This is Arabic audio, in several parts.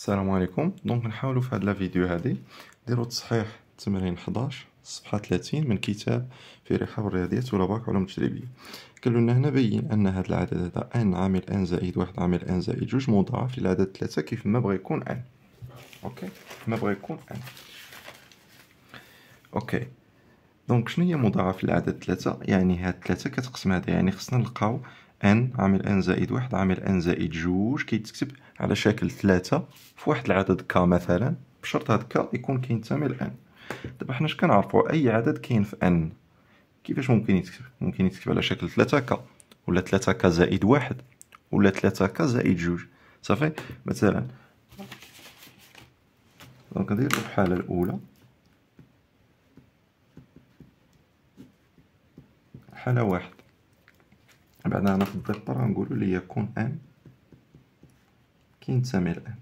السلام عليكم دونك نحاولوا في هذه لا فيديو هذه نديروا تصحيح تمرين 11 صفحه 30 من كتاب في رحاب الرياضيات ولا باك علوم تجريبيه قالوا لنا هنا بين ان هذا العدد هذا ان عامل ان زائد واحد عامل ان زائد جوج مضاعف للعدد 3 كيف ما بغى يكون ان اوكي ما بغى يكون ان اوكي دونك شنو هي مضاعف للعدد 3 يعني هاد 3 كتقسم هذا يعني خصنا نلقاو ان عامل ان زائد واحد عامل ان زائد جوج كيتكتب على شكل ثلاثة في واحد العدد ك مثلا بشرط هاد ك يكون كينتمي ان دابا حنا اش كنعرفو اي عدد كاين في ان كيفاش ممكن يتكتب ممكن يتكتب على شكل ثلاثة ك ولا ثلاثة ك زائد واحد ولا ثلاثة ك زائد جوج صافي مثلا دونك ندير الحالة الأولى حالة واحد بعد هنا في الضفة غنقولو نقولو ليكون ان كينتمي لان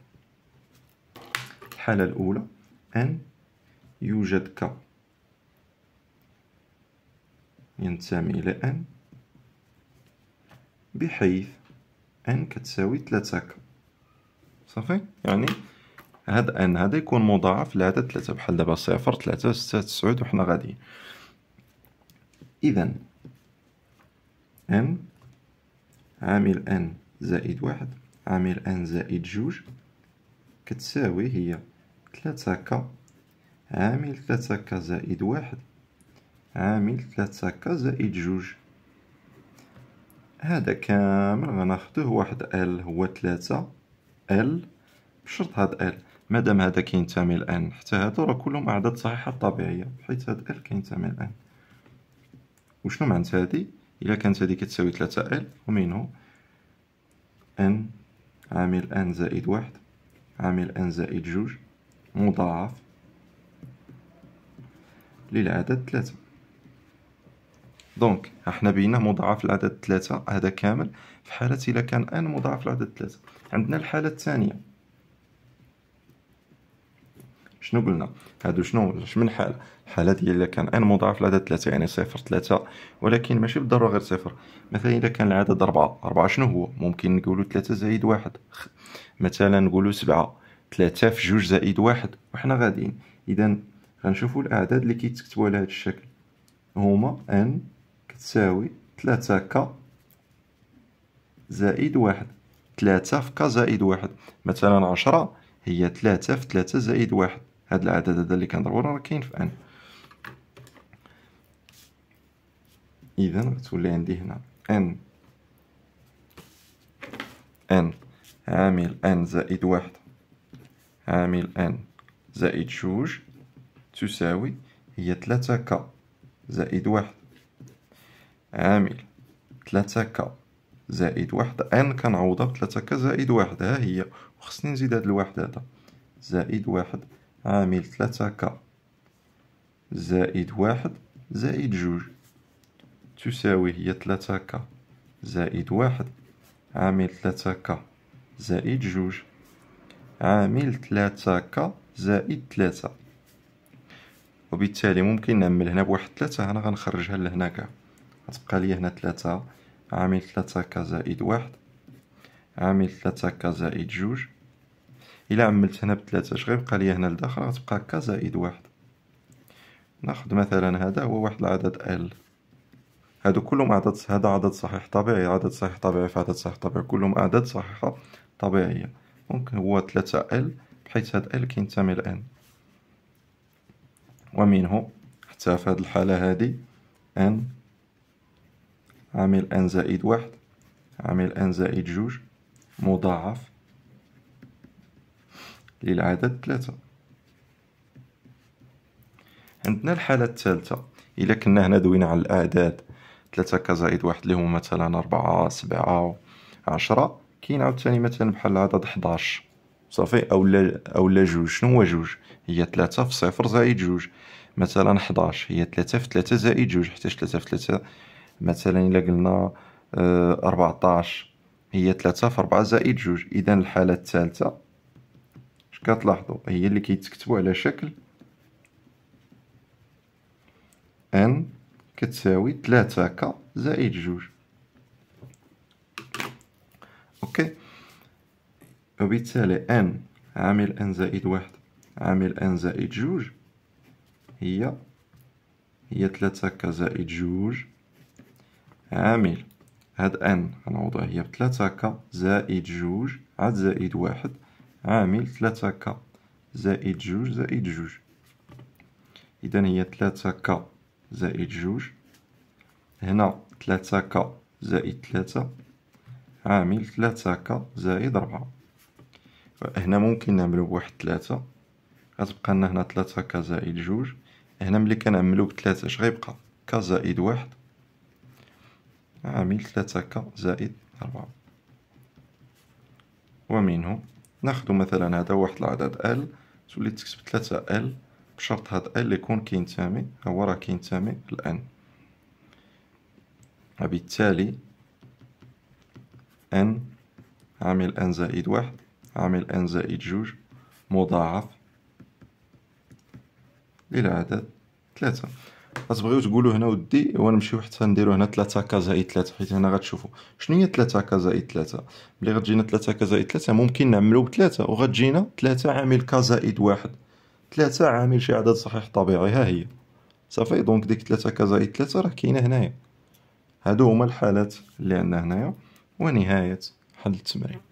الحالة الأولى ان يوجد ك ينتمي إلى ان بحيث ان كتساوي 3 ك صافي يعني هاد ان هذا يكون مضاعف لعدد 3 بحال دابا صفر 3 6 9 وحنا غاديين اذا ان عامل ان زائد واحد عامل ان زائد جوج كتساوي هي تلاتة كا عامل تلاتة كا زائد واحد عامل تلاتة كا زائد جوج هذا كامل غناخدوه واحد ال هو تلاتة ال بشرط هاد ال مادام هذا كينتمي الان حتى هادو راه كلهم اعداد صحيحه طبيعيه حيت هاد ال كينتمي الان وشنو معنات هادي إلا كانت هذه كتساوي تلاتة ال ومنه ان عامل ان زائد واحد عامل ان زائد جوج مضاعف للعدد ثلاثة دونك احنا بينا مضاعف العدد ثلاثة هذا كامل في حالة إلا كان ان مضاعف العدد ثلاثة عندنا الحالة الثانية شنو قلنا هادو شنو من حال الحاله ديال كان ان مضاعف لعدد 3 يعني صفر 3 ولكن ماشي بالضروره غير صفر مثلا اذا كان العدد 4 4 شنو هو ممكن نقولوا 3 زائد 1 مثلا نقولوا 7 3 في 2 زائد 1 وحنا غاديين اذا غنشوفوا الاعداد اللي كيتكتبوا على هذا الشكل هما ان كتساوي 3 ك زائد واحد ثلاثة في ك زائد واحد مثلا عشرة هي ثلاثة في ثلاثة زائد واحد هاد العدد هذا اللي كنضربو راه كاين في ان اذا غتولي عندي هنا ان ان عامل ان زائد واحد عامل ان زائد جوج تساوي هي ثلاثة ك زائد واحد عامل ثلاثة ك زائد واحد ان كنعوضها بثلاثة ك زائد واحد ها هي وخصني نزيد هاد الواحد هذا زائد واحد عامل ثلاثة ك زائد واحد زائد جوج تساوي هي ثلاثة ك زائد واحد عامل ثلاثة ك زائد جوج عامل ثلاثة ك زائد ثلاثة وبالتالي ممكن نعمل هنا بواحد ثلاثة هنا غنخرجها لهنا كاع غتبقى لي هنا ثلاثة عامل ثلاثة ك زائد واحد عامل ثلاثة ك زائد جوج الا عملت هنا بثلاثة اش غيبقى ليا هنا لداخل غتبقى هكا زائد واحد ناخد مثلا هذا هو واحد العدد ال هادو كلهم اعداد هذا عدد صحيح طبيعي عدد صحيح طبيعي في عدد صحيح طبيعي كلهم اعداد صحيحه طبيعيه ممكن هو 3 ال بحيث هاد ال كينتمي ل ان ومنه حتى في هاد الحاله هادي ان عامل ان زائد واحد عامل ان زائد جوج مضاعف للعدد 3 عندنا الحالة الثالثة إلا كنا هنا دوينا على الأعداد 3 كزائد واحد اللي هما مثلا أربعة سبعة عشرة كاين عاوتاني مثلا بحال العدد حداش صافي أولا أولا جوج شنو هو جوج هي 3 في صفر زائد جوج مثلا حداش هي 3 في 3 زائد جوج حيتاش 3 في 3 مثلا إلا قلنا آه، أربعتاش هي 3 في أربعة زائد جوج إذا الحالة الثالثة اش كتلاحظوا هي اللي كيتكتبوا على شكل ان كتساوي 3 ك زائد جوج اوكي وبالتالي ان عامل ان زائد واحد عامل ان زائد جوج هي هي 3 ك زائد جوج عامل هاد ان غنوضع هي ب 3 ك زائد جوج عاد زائد واحد عامل ثلاثة ك زائد جوج زائد جوج إذا هي ثلاثة ك زائد جوج هنا ثلاثة ك زائد ثلاثة عامل ثلاثة ك زائد ربعة هنا ممكن نعملو بواحد ثلاثة غتبقى لنا هنا ثلاثة ك زائد جوج هنا ملي كنعملو بثلاثة اش غيبقى ك زائد واحد عامل ثلاثة ك زائد ربعة ومنه ناخدو مثلا هذا واحد العدد ال تولي تكتب ثلاثة ال بشرط هاد ال يكون كينتمي هو راه كينتمي لان وبالتالي ان عامل ان زائد واحد عامل ان زائد جوج مضاعف للعدد ثلاثة غتبغيو تقولوا هنا ودي وانا نمشيو حتى نديرو هنا 3 كا زائد 3 حيت هنا غتشوفوا شنو هي 3 كا زائد 3 ملي غتجينا 3 كا زائد 3 ممكن نعملو ب 3 وغتجينا 3 عامل كا زائد 1 3 عامل شي عدد صحيح طبيعي ها هي صافي دونك ديك 3 كا زائد 3 راه كاينه هنايا هادو هما الحالات اللي عندنا هنايا ونهايه حل التمرين